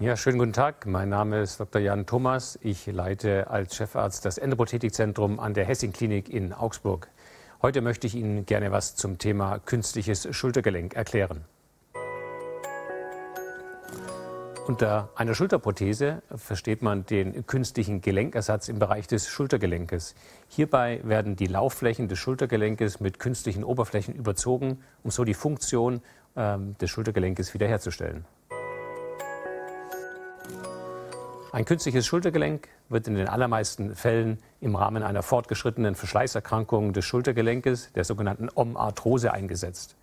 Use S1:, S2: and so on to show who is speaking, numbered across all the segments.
S1: Ja, schönen guten Tag. Mein Name ist Dr. Jan Thomas. Ich leite als Chefarzt das Endoprothetikzentrum an der Hessing-Klinik in Augsburg. Heute möchte ich Ihnen gerne was zum Thema künstliches Schultergelenk erklären. Unter einer Schulterprothese versteht man den künstlichen Gelenkersatz im Bereich des Schultergelenkes. Hierbei werden die Laufflächen des Schultergelenkes mit künstlichen Oberflächen überzogen, um so die Funktion äh, des Schultergelenkes wiederherzustellen. Ein künstliches Schultergelenk wird in den allermeisten Fällen im Rahmen einer fortgeschrittenen Verschleißerkrankung des Schultergelenkes, der sogenannten Omarthrose, eingesetzt.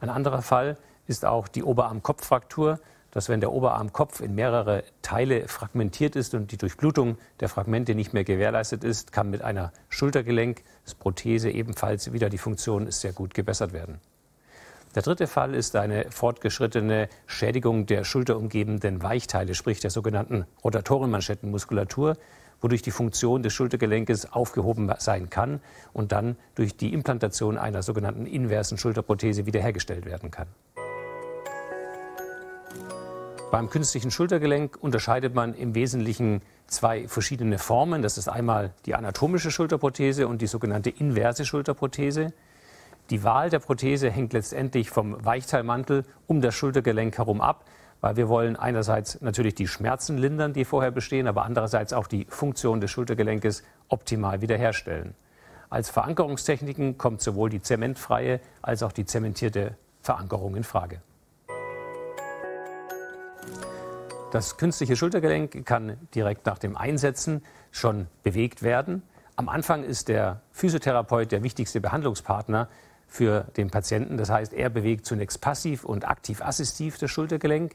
S1: Ein anderer Fall ist auch die Oberarmkopffraktur, dass wenn der Oberarmkopf in mehrere Teile fragmentiert ist und die Durchblutung der Fragmente nicht mehr gewährleistet ist, kann mit einer Schultergelenksprothese ebenfalls wieder die Funktion sehr gut gebessert werden. Der dritte Fall ist eine fortgeschrittene Schädigung der schulterumgebenden Weichteile, sprich der sogenannten Rotatorenmanschettenmuskulatur, wodurch die Funktion des Schultergelenkes aufgehoben sein kann und dann durch die Implantation einer sogenannten inversen Schulterprothese wiederhergestellt werden kann. Beim künstlichen Schultergelenk unterscheidet man im Wesentlichen zwei verschiedene Formen. Das ist einmal die anatomische Schulterprothese und die sogenannte inverse Schulterprothese. Die Wahl der Prothese hängt letztendlich vom Weichteilmantel um das Schultergelenk herum ab, weil wir wollen einerseits natürlich die Schmerzen lindern, die vorher bestehen, aber andererseits auch die Funktion des Schultergelenkes optimal wiederherstellen. Als Verankerungstechniken kommt sowohl die zementfreie als auch die zementierte Verankerung in Frage. Das künstliche Schultergelenk kann direkt nach dem Einsetzen schon bewegt werden. Am Anfang ist der Physiotherapeut der wichtigste Behandlungspartner, für den Patienten. Das heißt, er bewegt zunächst passiv und aktiv assistiv das Schultergelenk.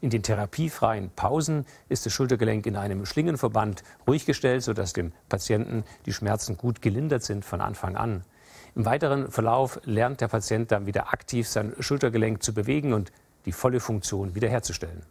S1: In den therapiefreien Pausen ist das Schultergelenk in einem Schlingenverband ruhig gestellt, sodass dem Patienten die Schmerzen gut gelindert sind von Anfang an. Im weiteren Verlauf lernt der Patient dann wieder aktiv sein Schultergelenk zu bewegen und die volle Funktion wiederherzustellen.